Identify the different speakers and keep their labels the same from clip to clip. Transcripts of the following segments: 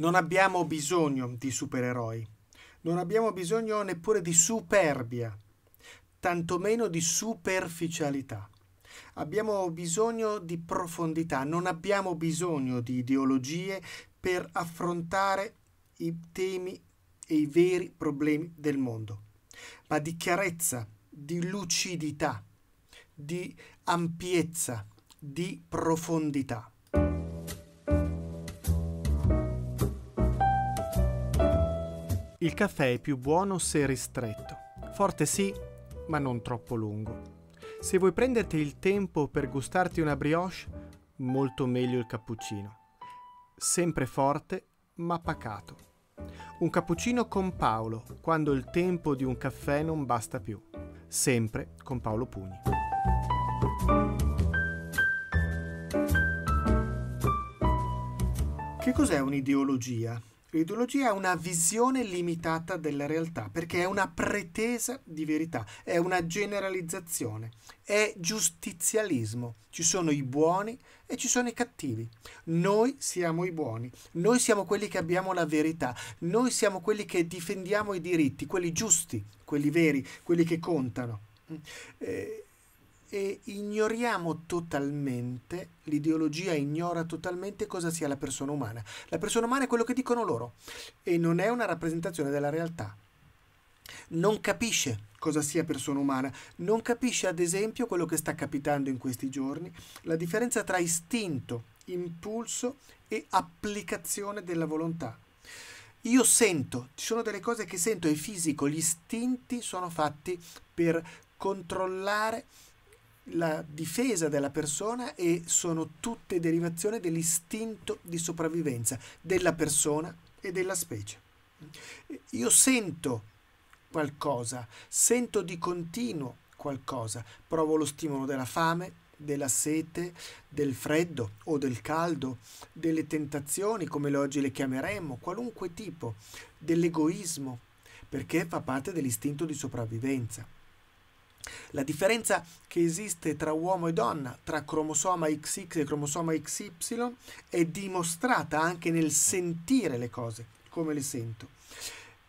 Speaker 1: Non abbiamo bisogno di supereroi, non abbiamo bisogno neppure di superbia, tantomeno di superficialità. Abbiamo bisogno di profondità, non abbiamo bisogno di ideologie per affrontare i temi e i veri problemi del mondo, ma di chiarezza, di lucidità, di ampiezza, di profondità. Il caffè è più buono se ristretto. Forte sì, ma non troppo lungo. Se vuoi prenderti il tempo per gustarti una brioche, molto meglio il cappuccino. Sempre forte, ma pacato. Un cappuccino con Paolo, quando il tempo di un caffè non basta più. Sempre con Paolo Pugni. Che cos'è un'ideologia? L'ideologia è una visione limitata della realtà, perché è una pretesa di verità, è una generalizzazione, è giustizialismo. Ci sono i buoni e ci sono i cattivi. Noi siamo i buoni, noi siamo quelli che abbiamo la verità, noi siamo quelli che difendiamo i diritti, quelli giusti, quelli veri, quelli che contano. Mm. Eh, e ignoriamo totalmente, l'ideologia ignora totalmente cosa sia la persona umana. La persona umana è quello che dicono loro e non è una rappresentazione della realtà. Non capisce cosa sia persona umana, non capisce ad esempio quello che sta capitando in questi giorni, la differenza tra istinto, impulso e applicazione della volontà. Io sento, ci sono delle cose che sento, è fisico, gli istinti sono fatti per controllare la difesa della persona e sono tutte derivazioni dell'istinto di sopravvivenza della persona e della specie. Io sento qualcosa, sento di continuo qualcosa, provo lo stimolo della fame, della sete, del freddo o del caldo, delle tentazioni, come oggi le chiameremmo, qualunque tipo, dell'egoismo, perché fa parte dell'istinto di sopravvivenza. La differenza che esiste tra uomo e donna, tra cromosoma XX e cromosoma XY, è dimostrata anche nel sentire le cose, come le sento.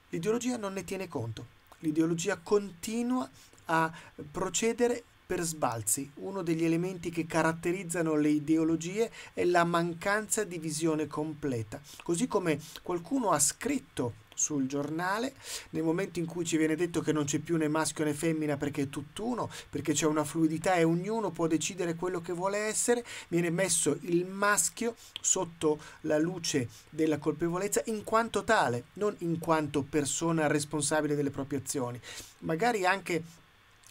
Speaker 1: L'ideologia non ne tiene conto, l'ideologia continua a procedere per sbalzi. Uno degli elementi che caratterizzano le ideologie è la mancanza di visione completa, così come qualcuno ha scritto sul giornale, nel momento in cui ci viene detto che non c'è più né maschio né femmina perché è tutt'uno, perché c'è una fluidità e ognuno può decidere quello che vuole essere, viene messo il maschio sotto la luce della colpevolezza in quanto tale, non in quanto persona responsabile delle proprie azioni, magari anche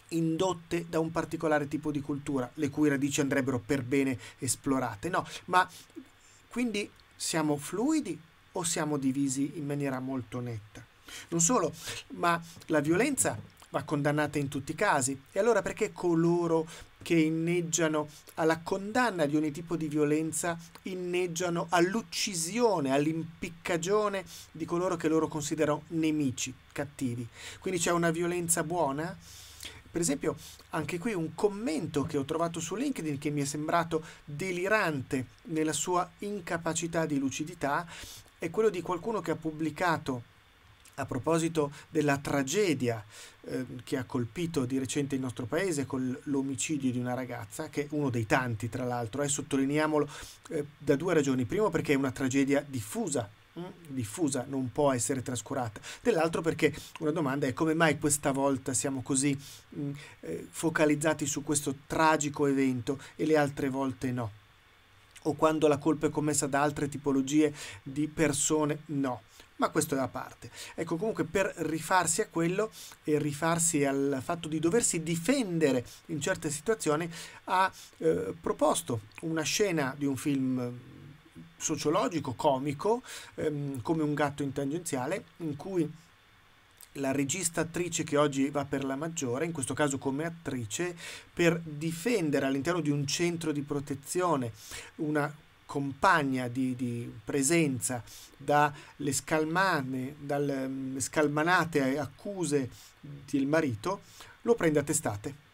Speaker 1: indotte da un particolare tipo di cultura, le cui radici andrebbero per bene esplorate, no, ma quindi siamo fluidi o siamo divisi in maniera molto netta. Non solo, ma la violenza va condannata in tutti i casi. E allora perché coloro che inneggiano alla condanna di ogni tipo di violenza inneggiano all'uccisione, all'impiccagione di coloro che loro considerano nemici, cattivi? Quindi c'è una violenza buona? Per esempio, anche qui un commento che ho trovato su LinkedIn che mi è sembrato delirante nella sua incapacità di lucidità è quello di qualcuno che ha pubblicato a proposito della tragedia eh, che ha colpito di recente il nostro paese con l'omicidio di una ragazza, che è uno dei tanti tra l'altro, e eh, sottolineiamolo eh, da due ragioni. Primo perché è una tragedia diffusa, mh, mm, diffusa, non può essere trascurata. Dell'altro perché una domanda è come mai questa volta siamo così mh, mm, eh, focalizzati su questo tragico evento e le altre volte no o quando la colpa è commessa da altre tipologie di persone, no. Ma questo è a parte. Ecco, comunque per rifarsi a quello e rifarsi al fatto di doversi difendere in certe situazioni, ha eh, proposto una scena di un film eh, sociologico, comico, ehm, come un gatto in tangenziale, in cui la regista attrice che oggi va per la maggiore, in questo caso come attrice, per difendere all'interno di un centro di protezione una compagna di, di presenza dalle scalmane, dalle mm, scalmanate accuse del marito, lo prende a testate.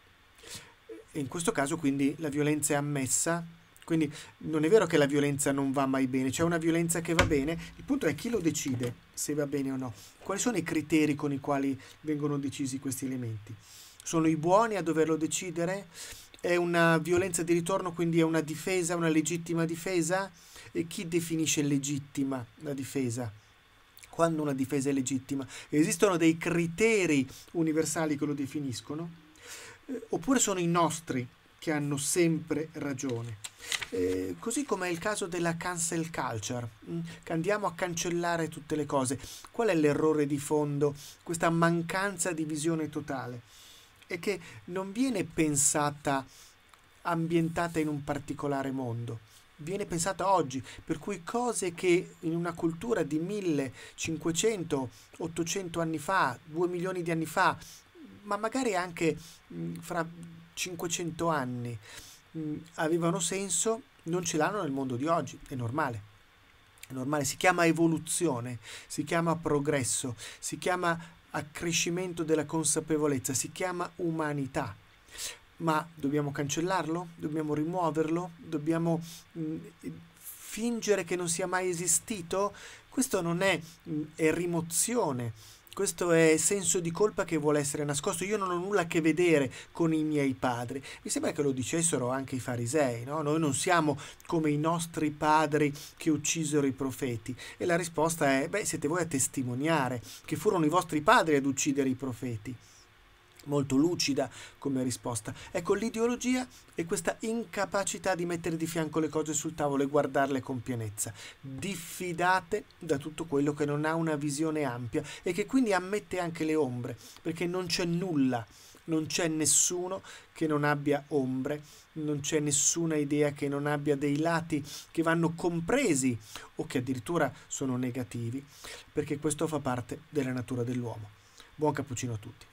Speaker 1: In questo caso quindi la violenza è ammessa quindi non è vero che la violenza non va mai bene, c'è una violenza che va bene, il punto è chi lo decide se va bene o no. Quali sono i criteri con i quali vengono decisi questi elementi? Sono i buoni a doverlo decidere? È una violenza di ritorno, quindi è una difesa, una legittima difesa? E chi definisce legittima la difesa? Quando una difesa è legittima? Esistono dei criteri universali che lo definiscono? Eh, oppure sono i nostri che hanno sempre ragione? Eh, così come è il caso della cancel culture, mm, che andiamo a cancellare tutte le cose. Qual è l'errore di fondo? Questa mancanza di visione totale È che non viene pensata, ambientata in un particolare mondo. Viene pensata oggi, per cui cose che in una cultura di 1500, 800 anni fa, 2 milioni di anni fa, ma magari anche mh, mm, fra 500 anni, mh, mm. avevano senso non ce l'hanno nel mondo di oggi, è normale. È normale, si chiama evoluzione, si chiama progresso, si chiama accrescimento della consapevolezza, si chiama umanità. Ma dobbiamo cancellarlo? Dobbiamo rimuoverlo? Dobbiamo mh, mm, fingere che non sia mai esistito? Questo non è, mh, mm, è rimozione questo è senso di colpa che vuole essere nascosto, io non ho nulla a che vedere con i miei padri. Mi sembra che lo dicessero anche i farisei, no? noi non siamo come i nostri padri che uccisero i profeti. E la risposta è, beh, siete voi a testimoniare che furono i vostri padri ad uccidere i profeti molto lucida come risposta. Ecco, l'ideologia è questa incapacità di mettere di fianco le cose sul tavolo e guardarle con pienezza. Diffidate da tutto quello che non ha una visione ampia e che quindi ammette anche le ombre, perché non c'è nulla, non c'è nessuno che non abbia ombre, non c'è nessuna idea che non abbia dei lati che vanno compresi o che addirittura sono negativi, perché questo fa parte della natura dell'uomo. Buon cappuccino a tutti.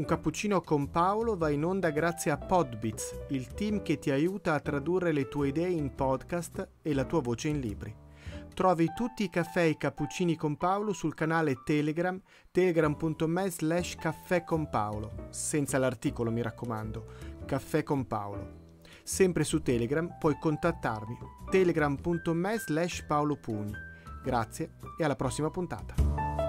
Speaker 1: Un cappuccino con Paolo va in onda grazie a Podbits, il team che ti aiuta a tradurre le tue idee in podcast e la tua voce in libri. Trovi tutti i caffè e i cappuccini con Paolo sul canale Telegram, telegram.me slash caffè con Paolo, senza l'articolo mi raccomando, caffè con Paolo. Sempre su Telegram puoi contattarmi, telegram.me slash paolopugni. Grazie e alla prossima puntata.